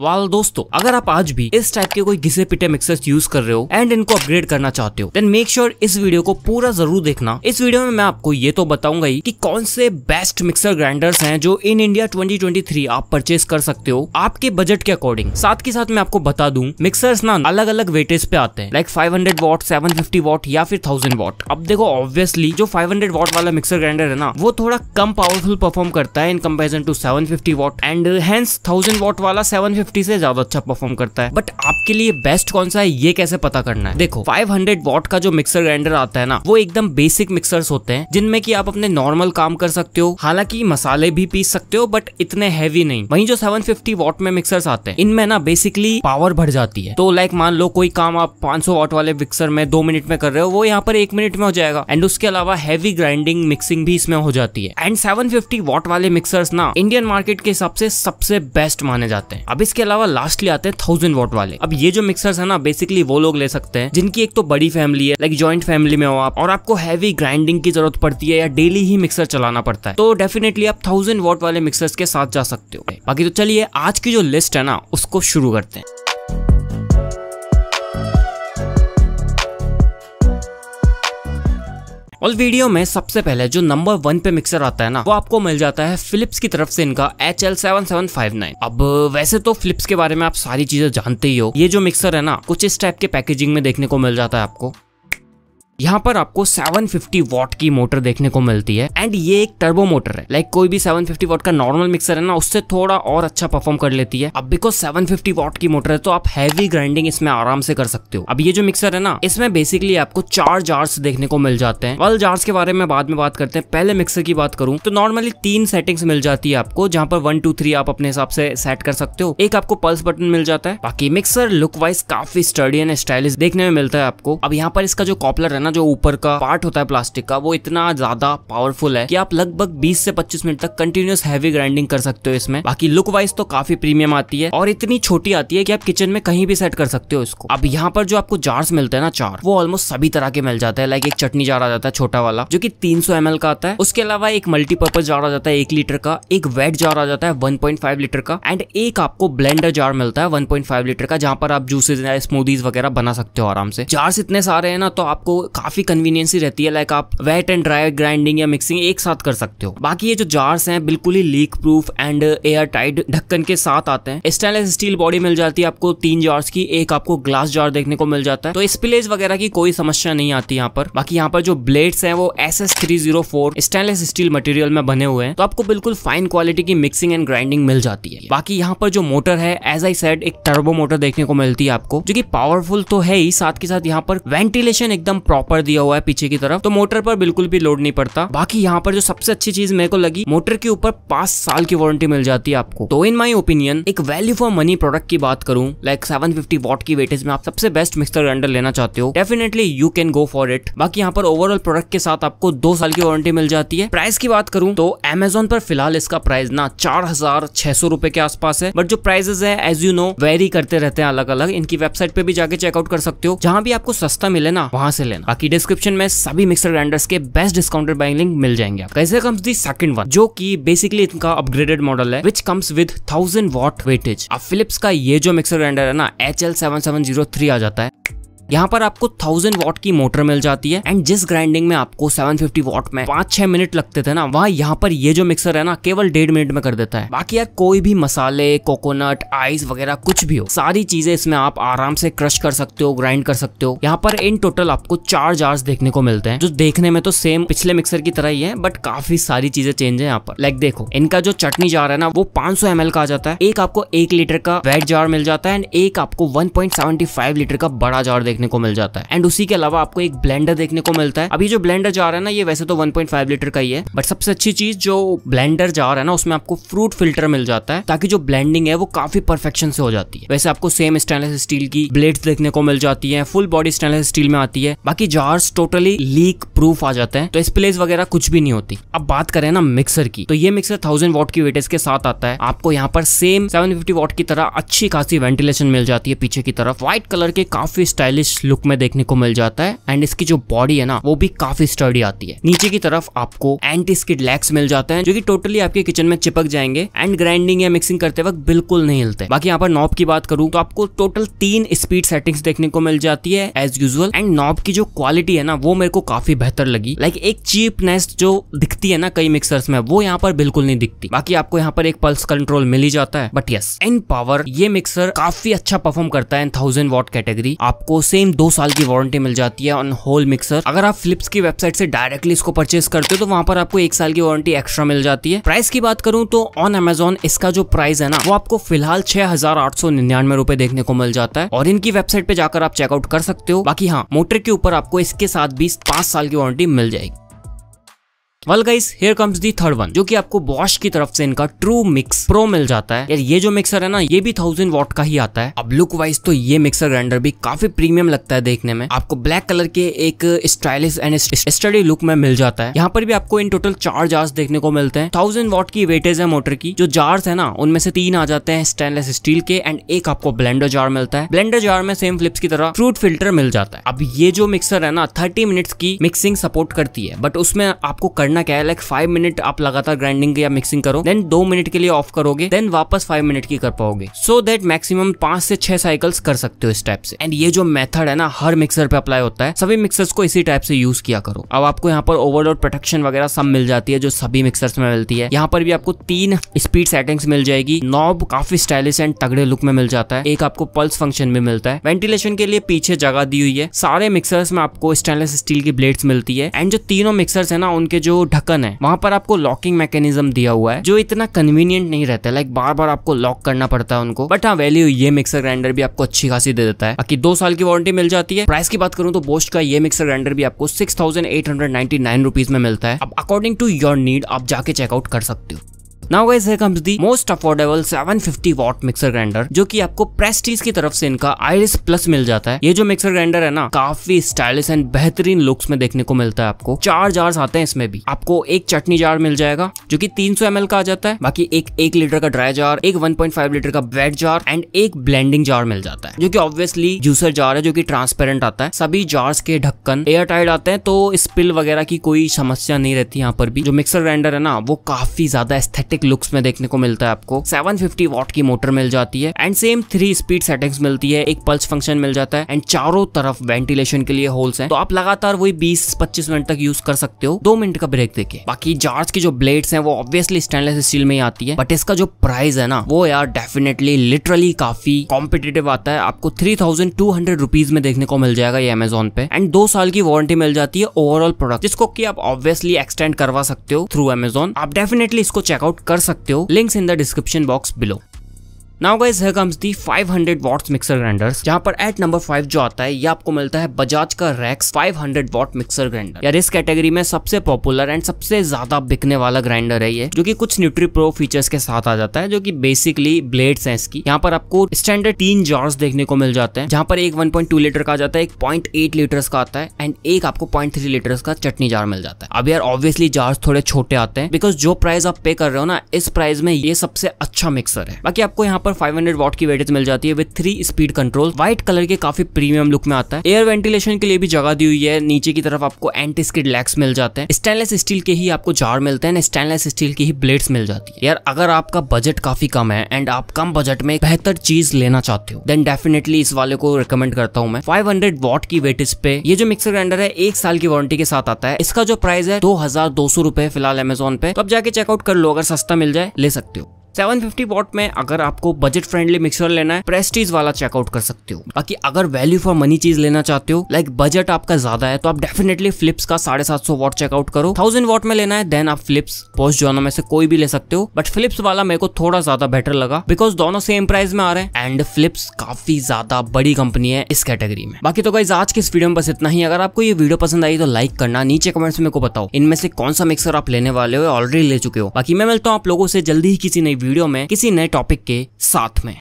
वाल दोस्तों अगर आप आज भी इस टाइप के कोई घिसे पिटे मिक्सर्स यूज कर रहे हो एंड इनको अपग्रेड करना चाहते हो देन मेक श्योर इस वीडियो को पूरा जरूर देखना इस वीडियो में मैं आपको ये तो बताऊंगा ही कि कौन से बेस्ट मिक्सर ग्राइंडर्स हैं जो इन इंडिया 2023 आप परचेज कर सकते हो आपके बजट के अकॉर्डिंग साथ के साथ मैं आपको बता दू मिक्सर्स ना अलग अलग वेटेज पे आते हैं like five hundred watt seven fifty watt या फिर थाउजेंड वॉट अब देखो ऑब्वियसली जो फाइव हंड्रेड वॉट वाला मिक्सर ग्राइंडर है ना वो थोड़ा कम पावरफुल परफॉर्म करता है in comparison to seven fifty watt and hence thousand watt वाला सेवन फिफ्टी से ज्यादा अच्छा परफॉर्म करता है बट आपके लिए बेस्ट कौन सा है ये कैसे पता करना है देखो फाइव हंड्रेड वॉट का जो मिक्सर ग्राइंडर आता है ना वो एकदम बेसिक मिक्सर होते हैं जिनमें की आप अपने नॉर्मल काम कर सकते हो हालांकि मसाले भी पीस सकते हो बट इतने हैवी नहीं वही जो सेवन फिफ्टी वॉट में मिक्सर आते हैं इनमें ना बेसिकली पावर बढ़ जाती है तो लाइक मान लो कोई काम आप पांच सौ वॉट वाले मिक्सर में दो मिनट में कर रहे हो वो यहाँ पर एक मिनट में हो जाएगा एंड उसके अलावा हैवी ग्राइंडिंग मिक्सिंग भी इसमें हो जाती है एंड सेवन फिफ्टी वॉट वाले मिक्सर ना इंडियन मार्केट के हिसाब से सबसे बेस्ट माने जाते हैं अब इसके इसके अलावा लास्टली आते हैं थाउजेंड वोट वाले अब ये जो मिक्सर है ना बेसिकली वो लोग ले सकते हैं जिनकी एक तो बड़ी फैमिली है लाइक ज्वाइंट फैमिली में हो आप और आपको हैवी ग्राइंडिंग की जरूरत पड़ती है या डेली ही मिक्सर चलाना पड़ता है तो डेफिनेटली आप थाउजेंड वोट वाले मिक्सर्स के साथ जा सकते हो बाकी तो चलिए आज की जो लिस्ट है ना उसको शुरू करते हैं और वीडियो में सबसे पहले जो नंबर वन पे मिक्सर आता है ना वो आपको मिल जाता है फिलिप्स की तरफ से इनका H L seven seven five nine अब वैसे तो फिलिप्स के बारे में आप सारी चीजें जानते ही हो ये जो मिक्सर है ना कुछ इस टाइप के पैकेजिंग में देखने को मिल जाता है आपको यहाँ पर आपको 750 वॉट की मोटर देखने को मिलती है एंड ये एक टर्बो मोटर है लाइक like कोई भी 750 वॉट का नॉर्मल मिक्सर है ना उससे थोड़ा और अच्छा परफॉर्म कर लेती है अब बिकॉज 750 वॉट की मोटर है तो आप हैवी ग्राइंडिंग इसमें आराम से कर सकते हो अब ये जो मिक्सर है ना इसमें बेसिकली आपको चार जार्स देखने को मिल जाते हैं वेल जार्स के बारे में बाद में बात करते हैं पहले मिक्सर की बात करूँ तो नॉर्मली तीन सेटिंग्स मिल जाती है आपको जहाँ पर वन टू थ्री आप अपने हिसाब से सेट कर सकते हो एक आपको पल्स बटन मिल जाता है बाकी मिक्सर लुक वाइज काफी स्टडी एंड स्टाइलिश देखने में मिलता है आपको अब यहाँ पर इसका जो कॉपलर है ना ना जो ऊपर का पार्ट होता है प्लास्टिक का वो इतना ज्यादा पावरफुल है कि आप लगभग 20 से 25 मिनट तक कंटिन्यूस हैवी ग्राइंडिंग कर सकते हो इसमें बाकी लुक वाइज तो काफी प्रीमियम आती है और इतनी छोटी आती है कि आप किचन में कहीं भी सेट कर सकते हो इसको अब यहाँ पर जो आपको जार्स मिलते हैं ना चार वो ऑलमोस्ट सभी तरह के मिल जाते हैं लाइक एक चटनी जार आ जाता है छोटा वाला जो की तीन सौ का आता है उसके अलावा एक मल्टीपर्पज जार आ जाता है एक लीटर का एक वेट जार आ जाता है वन लीटर का एंड एक आपको ब्लेंडर जार मिलता है वन लीटर का जहाँ पर आप जूसेज या स्मूदीज वगैरह बना सकते हो आराम से जार्स इतने सारे हैं ना तो आपको काफी कन्वीनियंसी रहती है लाइक आप वेट एंड ड्राई ग्राइंडिंग या मिक्सिंग एक साथ कर सकते हो बाकी ये जो जार्स हैं बिल्कुल ही leak proof and air tight ढक्कन के साथ आते हैं स्टेनलेस स्टील बॉडी मिल जाती है आपको तीन जार्स की एक आपको ग्लास जार देखने को मिल जाता है तो स्पिलेज वगैरह की कोई समस्या नहीं आती यहाँ पर बाकी यहाँ पर जो ब्लेड्स हैं वो S S three zero four stainless steel material में बने हुए हैं तो आपको बिल्कुल फाइन क्वालिटी की मिक्सिंग एंड ग्राइंडिंग मिल जाती है बाकी यहाँ पर जो मोटर है एज आई सेड एक टर्बो मोटर देखने को मिलती है आपको जो की पावरफुल तो है ही साथ के साथ यहाँ पर वेंटिलेशन एकदम प्रॉपर हॉपर दिया हुआ है पीछे की तरफ तो मोटर पर बिल्कुल भी लोड नहीं पड़ता बाकी यहाँ पर जो सबसे अच्छी चीज मेरे को लगी मोटर के ऊपर पांच साल की वारंटी मिल जाती है आपको तो इन माई ओपिनियन एक वैल्यू फॉर मनी प्रोडक्ट की बात करूँ लाइक सेवन फिफ्टी वॉट की वेटेज में आप सबसे बेस्ट मिक्सर ग्राइंडर लेना चाहते हो definitely you can go for it बाकी यहाँ पर ओवरऑल प्रोडक्ट के साथ आपको दो साल की वारंटी मिल जाती है प्राइस की बात करूँ तो एमेजोन पर फिलहाल इसका प्राइस ना चार हजार छह सौ रुपए के आसपास है बट जो प्राइजेस है एज यू नो वेरी करते रहते हैं अलग अलग इनकी वेबसाइट पे भी जाके चेकआउट कर सकते हो जहां भी आपको सस्ता मिले ना वहां से लेना बाकी डिस्क्रिप्शन में सभी मिक्सर ग्राइंडर्स के बेस्ट डिस्काउंटेड बाइंग लिंक मिल जाएंगे कैसे कम्स दी सेकंड वन जो कि बेसिकली इनका अपग्रेडेड मॉडल है which comes with thousand watt wattage अब फिलिप्स का ये जो मिक्सर ग्राइंडर है ना एच आ जाता है यहाँ पर आपको थाउजेंड वॉट की मोटर मिल जाती है एंड जिस ग्राइंडिंग में आपको सेवन फिफ्टी वॉट में पांच छह मिनट लगते थे ना वहाँ यहाँ पर ये जो मिक्सर है ना केवल डेढ़ मिनट में कर देता है बाकी यार कोई भी मसाले कोकोनट आइस वगैरह कुछ भी हो सारी चीजें इसमें आप आराम से क्रश कर सकते हो ग्राइंड कर सकते हो यहाँ पर इन टोटल आपको चार जार्स देखने को मिलते हैं जो देखने में तो सेम पिछले मिक्सर की तरह ही है बट काफी सारी चीजें चेंज है यहाँ पर लाइक देखो इनका जो चटनी जार है ना वो 500 ml का आ जाता है एक आपको एक लीटर का वेट जार मिल जाता है एंड एक आपको वन लीटर का बड़ा जार देखने देखने को मिल जाता है एंड उसी के अलावा आपको एक ब्लेंडर देखने को मिलता है अभी जो ब्लेंडर जा रहा है ना ये वैसे तो 1.5 लीटर का ही है बट सबसे अच्छी चीज जो ब्लेंडर जा रहा है ना उसमें आपको फ्रूट फिल्टर मिल जाता है ताकि जो ब्लेंडिंग है वो काफी परफेक्शन से हो जाती है वैसे आपको सेम स्टेनलेस स्टील की ब्लेड देखने को मिल जाती है फुल बॉडी स्टेनलेस स्टील में आती है बाकी जार्स टोटली लीक प्रूफ आ जाते हैं तो स्प्लेस वगैरह कुछ भी नहीं होती अब बात करें ना मिक्सर की तो ये मिक्सर थाउजेंड वॉट की वेटेज के साथ आता है आपको यहाँ पर सेम सेवन फिफ्टी वॉट की तरह अच्छी खासी वेंटिलेशन मिल जाती है पीछे की तरफ व्हाइट कलर के काफी स्टाइलिश इस लुक में देखने को मिल जाता है एंड इसकी जो बॉडी है ना वो भी काफी स्टर्डी आती है नीचे की तरफ आपको एंटी स्किड लैक्स मिल जाते हैं जो कि टोटली आपके किचन में चिपक जाएंगे एंड ग्राइंडिंग या मिक्सिंग करते वक्त बिल्कुल नहीं हिलते बाकी यहाँ पर नॉब की बात करूँ तो आपको टोटल तीन स्पीड सेटिंग्स देखने को मिल जाती है एज यूजल एंड नॉब की जो क्वालिटी है ना वो मेरे को काफी बेहतर लगी लाइक एक चीपनेस जो दिखती है ना कई मिक्सर्स में वो यहाँ पर बिल्कुल नहीं दिखती बाकी आपको यहाँ पर एक पल्स कंट्रोल मिल ही जाता है बट यस इन पावर ये मिक्सर काफी अच्छा परफॉर्म करता है इन थाउजेंड वॉट कैटेगरी आपको सेम सेम दो साल की वारंटी मिल जाती है ऑन होल मिक्सर अगर आप फ्लिप्स की वेबसाइट से डायरेक्टली इसको परचेस करते हो तो वहां पर आपको एक साल की वारंटी एक्स्ट्रा मिल जाती है प्राइस की बात करूं तो ऑन एमेजोन इसका जो प्राइस है ना वो आपको फिलहाल छह हजार आठ सौ निन्यानवे रुपए देखने को मिल जाता है और इनकी वेबसाइट पे जाकर आप चेकआउट कर सकते हो बाकी हाँ मोटर के ऊपर आपको इसके साथ भी पांच साल की वारंटी मिल जाएगी well guys here comes the third one जो कि आपको बॉश की तरफ से इनका ट्रू मिक्स प्रो मिल जाता है यार ये जो मिक्सर है ना ये भी थाउजेंड वॉट का ही आता है अब लुक वाइज तो ये मिक्सर ग्राइंडर भी काफी प्रीमियम लगता है देखने में आपको ब्लैक कलर के एक स्टाइलिश एंड स्टडी लुक में मिल जाता है यहाँ पर भी आपको इन टोटल चार जार्स देखने को मिलते हैं थाउजेंड वॉट की वेटेज है मोटर की जो जार्स है ना उनमें से तीन आ जाते हैं स्टेनलेस स्टील के एंड एक आपको ब्लेंडर जार मिलता है ब्लेंडर जार में सेम फ्लिप्स की तरह फ्रूट फिल्टर मिल जाता है अब ये जो मिक्सर है ना थर्टी मिनट्स की मिक्सिंग सपोर्ट करती है बट उसमें आपको करना क्या है लाइक फाइव मिनट आप लगातार ग्राइंडिंग या मिक्सिंग करो देन दो मिनट के लिए ऑफ करोगे देन वापस फाइव मिनट की कर पाओगे सो देट मैक्सिमम पांच से छह साइकिल्स कर सकते हो इस टाइप से एंड ये जो मेथड है ना हर मिक्सर पे अप्लाई होता है सभी मिक्सर्स को इसी टाइप से यूज किया करो अब आपको यहाँ पर ओवरलोड प्रोटेक्शन वगैरह सब मिल जाती है जो सभी मिक्सर्स में मिलती है यहाँ पर भी आपको तीन स्पीड सेटिंग्स मिल जाएगी नॉब काफी स्टाइलिश एंड तगड़े लुक में मिल जाता है एक आपको पल्स फंक्शन भी मिलता है वेंटिलेशन के लिए पीछे जगह दी हुई है सारे मिक्सर्स में आपको स्टेनलेस स्टील की ब्लेड्स मिलती है एंड जो तीनों मिक्सर्स है ना उनके जो ढक्कन है वहां पर आपको लॉकिंग मैकेनिज्म दिया हुआ है जो इतना कन्वीनियंट नहीं रहता लाइक बार बार आपको लॉक करना पड़ता है उनको बट हाँ वैल्यू ये मिक्सर ग्राइंडर भी आपको अच्छी खासी दे देता है बाकी दो साल की वारंटी मिल जाती है प्राइस की बात करूं तो बोस्ट का ये मिक्सर ग्राइंडर भी आपको six thousand eight hundred ninety nine rupees में मिलता है अब अकॉर्डिंग टू योर नीड आप जाके चेकआउट कर सकते हो now guys here comes the most affordable 750 watt mixer grinder जो कि आपको प्रेस्टीज की तरफ से इनका आयरिस प्लस मिल जाता है ये जो मिक्सर ग्राइंडर है ना काफी स्टाइलिश एंड बेहतरीन लुक्स में देखने को मिलता है आपको चार जार्स आते हैं इसमें भी आपको एक चटनी जार मिल जाएगा जो की तीन सौ का आ जाता है बाकी एक एक लीटर का ड्राई जार एक वन लीटर का वेट जार एंड एक ब्लेंडिंग जार मिल जाता है जो की ऑब्वियसली जूसर जार है जो की ट्रांसपेरेंट आता है सभी जार्स के ढक्कन एयर टाइट आते हैं तो स्पिल वगैरह की कोई समस्या नहीं रहती यहाँ पर भी जो मिक्सर ग्राइंडर है ना वो काफी ज्यादा एस्थेटिक एथलेटिक लुक्स में देखने को मिलता है आपको 750 वॉट की मोटर मिल जाती है and same three speed settings मिलती है एक पल्स फंक्शन मिल जाता है एंड चारों तरफ वेंटिलेशन के लिए होल्स है तो आप लगातार वही बीस पच्चीस मिनट तक यूज कर सकते हो दो मिनट का ब्रेक देके बाकी जार्ज की जो ब्लेड्स है वो ऑब्वियसली स्टेनलेस स्टील में ही आती है बट इसका जो प्राइस है ना वो यार डेफिनेटली लिटरली काफी कॉम्पिटेटिव आता है आपको three thousand two hundred rupees में देखने को मिल जाएगा ये अमेजोन पे एंड दो साल की वारंटी मिल जाती है ओवरऑल प्रोडक्ट जिसको कि आप ऑब्वियसली एक्सटेंड करवा सकते हो थ्रू अमेजोन आप डेफिनेटली इसको चेकआउट कर सकते हो links in the description box below now guys here comes the 500 hundred watts mixer grinders जहाँ पर एट नंबर फाइव जो आता है ये आपको मिलता है बजाज का Rex 500 hundred watt mixer grinder यार इस कैटेगरी में सबसे पॉपुलर एंड सबसे ज्यादा बिकने वाला ग्राइंडर है ये जो कि कुछ न्यूट्री प्रो फीचर्स के साथ आ जाता है जो कि बेसिकली ब्लेड्स है इसकी यहाँ पर आपको स्टैंडर्ड तीन जार्स देखने को मिल जाते हैं जहाँ पर एक वन लीटर का आ जाता है एक पॉइंट लीटर्स का आता है एंड एक आपको पॉइंट थ्री का चटनी जार मिल जाता है अब यार ऑब्वियसली जार्स थोड़े छोटे आते हैं बिकॉज जो प्राइस आप पे कर रहे हो ना इस प्राइस में ये सबसे अच्छा मिक्सर है बाकी आपको यहाँ पर पर 500 हंड्रेड वॉट की वेटेज मिल जाती है with three speed control white colour के काफी प्रीमियम लुक में आता है एयर वेंटिलेशन के लिए भी जगह दी हुई है नीचे की तरफ आपको एंटी स्किड लैक्स मिल जाते हैं स्टेनलेस स्टील के ही आपको जार मिलते हैं स्टेनलेस स्टील की ही ब्लेड्स मिल जाती है यार अगर आपका बजट काफी कम है एंड आप कम बजट में बेहतर चीज लेना चाहते हो देन डेफिनेटली इस वाले को रिकमेंड करता हूँ मैं फाइव हंड्रेड वॉट की वेटेज पे ये जो मिक्सर ग्राइंडर है एक साल की वारंटी के साथ आता है इसका जो प्राइस है दो हजार दो सौ रुपए फिलहाल एमेजोन पे तो आप जाके चेकआउट कर लो अगर सस्ता मिल जाए ले सकते हो 750 वॉट में अगर आपको बजट फ्रेंडली मिक्सर लेना है प्रेस्टीज वाला चेकआउट कर सकते हो बाकी अगर वैल्यू फॉर मनी चीज लेना चाहते हो लाइक बजट आपका ज्यादा है तो आप डेफिनेटली फ्लिप्स का साढ़े सात सौ वॉट चेकआउट करो थाउजेंड वॉट में लेना है देन आप फ्लिप्स पोस्ट जोनो में से कोई भी ले सकते हो बट फ्लिप्स वाला मेरे को थोड़ा ज्यादा बेटर लगा बिकॉज दोनों सेम प्राइस में आ रहे हैं एंड फ्लिप्स काफी ज्यादा बड़ी कंपनी है इस कैटेगरी में बाकी तो गाइज आज के इस वीडियो में बस इतना ही अगर आपको ये वीडियो पसंद आई तो लाइक करना नीचे कमेंट्स में को बताओ इनमें से कौन सा मिक्सर आप लेने वाले हो ऑलरेडी ले चुके हो बाकी मैं मिलता हूँ आप लोगों से जल्दी ही किसी नई वीडियो में किसी नए टॉपिक के साथ में